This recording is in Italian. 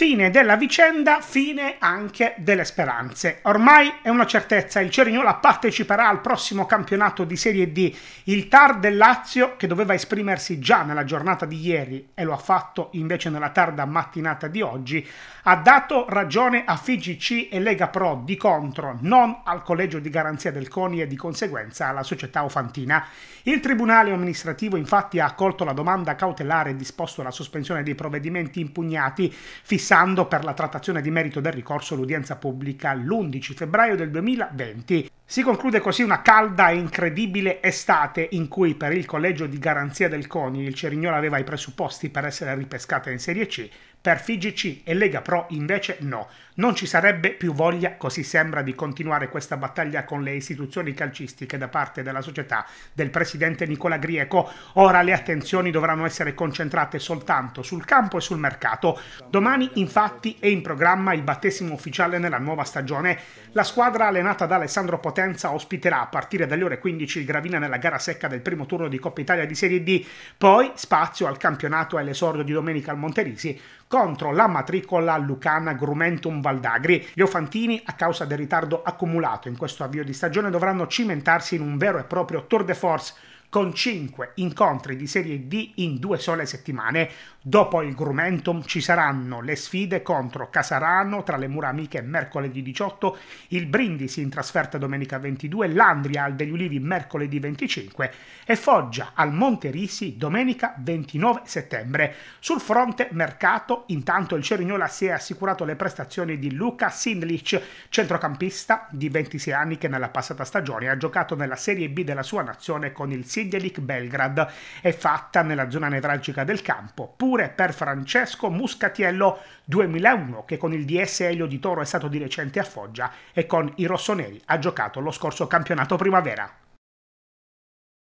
Fine della vicenda, fine anche delle speranze. Ormai è una certezza, il Cerignola parteciperà al prossimo campionato di Serie D. Il TAR del Lazio, che doveva esprimersi già nella giornata di ieri e lo ha fatto invece nella tarda mattinata di oggi, ha dato ragione a FIGC e Lega Pro di contro, non al collegio di garanzia del CONI e di conseguenza alla società ofantina. Il Tribunale amministrativo infatti ha accolto la domanda cautelare e disposto la sospensione dei provvedimenti impugnati, fissati fissando per la trattazione di merito del ricorso l'udienza pubblica l'11 febbraio del 2020. Si conclude così una calda e incredibile estate in cui per il collegio di garanzia del CONI il Cerignola aveva i presupposti per essere ripescata in Serie C per FIGC e Lega Pro invece no. Non ci sarebbe più voglia, così sembra, di continuare questa battaglia con le istituzioni calcistiche da parte della società del presidente Nicola Grieco. Ora le attenzioni dovranno essere concentrate soltanto sul campo e sul mercato. Domani infatti è in programma il battesimo ufficiale nella nuova stagione. La squadra allenata da Alessandro Potenza ospiterà a partire dalle ore 15 il Gravina nella gara secca del primo turno di Coppa Italia di Serie D, poi spazio al campionato e all'esordio di domenica al Monterisi contro la matricola Lucana Grumentum Valdagri. Gli Ofantini, a causa del ritardo accumulato in questo avvio di stagione, dovranno cimentarsi in un vero e proprio tour de force con 5 incontri di Serie D in due sole settimane. Dopo il Grumentum ci saranno le sfide contro Casarano tra le mura amiche mercoledì 18, il Brindisi in trasferta domenica 22, l'Andria al degli Ulivi mercoledì 25 e Foggia al Monte Risi domenica 29 settembre. Sul fronte mercato, intanto il Cerignola si è assicurato le prestazioni di Luca Sinlic, centrocampista di 26 anni che nella passata stagione ha giocato nella Serie B della sua nazione con il Sinlic Sigelic Belgrad è fatta nella zona nevralgica del campo, pure per Francesco Muscatiello 2001 che con il DS Elio di Toro è stato di recente a Foggia e con i rossoneri ha giocato lo scorso campionato primavera.